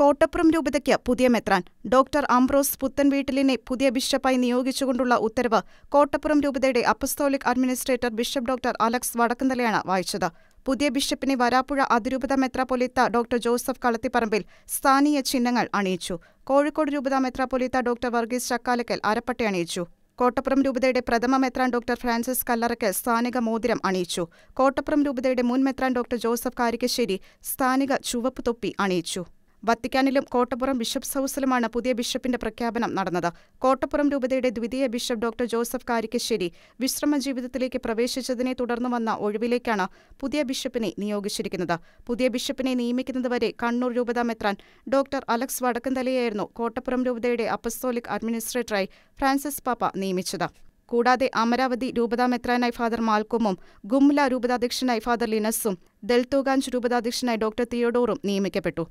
കോട്ടപ്പുറം രൂപതയ്ക്ക് പുതിയ മെത്രാൻ doctor Ambrose പുത്തൻവീട്ടിലിനെ പുതിയ ബിഷപ്പായി നിയോഗിച്ചുകൊണ്ടുള്ള ഉത്തരവ് കോട്ടപ്പുറം രൂപതയുടെ apostolic administrator bishop doctor Alex വടക്കുന്നലയാണ് വായിച്ചത് പുതിയ ബിഷപ്പിനെ വരാപ്പുഴ അതിരൂപത മെത്രാപൊലിത്ത ഡോക്ടർ ജോസഫ് കളത്തിപ്പറമ്പിൽ സ്ഥാനീയ ചിഹ്നങ്ങൾ അണിയിച്ചു കോഴിക്കോട് രൂപത മെത്രാപൊലിത്ത ഡോക്ടർ വർഗീസ് ചക്കാലക്കൽ അരപ്പട്ടി അണിയിച്ചു കോട്ടപ്പുറം രൂപതയുടെ പ്രഥമ മെത്രാൻ ഡോക്ടർ ഫ്രാൻസിസ് കല്ലറയ്ക്ക് സ്ഥാനിക മോതിരം അണിയിച്ചു കോട്ടപ്പുറം രൂപതയുടെ മുൻ മെത്രാൻ ഡോക്ടർ ജോസഫ് കാരിക്കശ്ശേരി സ്ഥാനിക ചുവപ്പ് തൊപ്പി അണിയിച്ചു വത്തിക്കാനിലും കോട്ടപ്പുറം ബിഷപ്സ് ഹൌസിലുമാണ് പുതിയ ബിഷപ്പിന്റെ പ്രഖ്യാപനം നടന്നത് കോട്ടപ്പുറം രൂപതയുടെ ദ്വിതീയ ബിഷപ്പ് ഡോക്ടർ ജോസഫ് കാരിക്കശ്ശേരി വിശ്രമ ജീവിതത്തിലേക്ക് പ്രവേശിച്ചതിനെ തുടർന്ന് വന്ന ഒഴിവിലേക്കാണ് പുതിയ ബിഷപ്പിനെ നിയോഗിച്ചിരിക്കുന്നത് പുതിയ ബിഷപ്പിനെ നിയമിക്കുന്നതുവരെ കണ്ണൂർ രൂപത മെത്രാൻ ഡോക്ടർ അലക്സ് വടക്കന്തലയായിരുന്നു കോട്ടപ്പുറം രൂപതയുടെ അപ്പസ്തോലിക് അഡ്മിനിസ്ട്രേറ്ററായി ഫ്രാൻസിസ് പാപ്പ നിയമിച്ചത് കൂടാതെ അമരാവതി രൂപതാ മെത്രാനായി ഫാദർ മാൽക്കുമും ഗുംല രൂപതാധ്യക്ഷനായി ഫാദർ ലിനസും ദൽത്തോഗാഞ്ച് രൂപതാധ്യക്ഷനായി ഡോക്ടർ തിയോഡോറും നിയമിക്കപ്പെട്ടു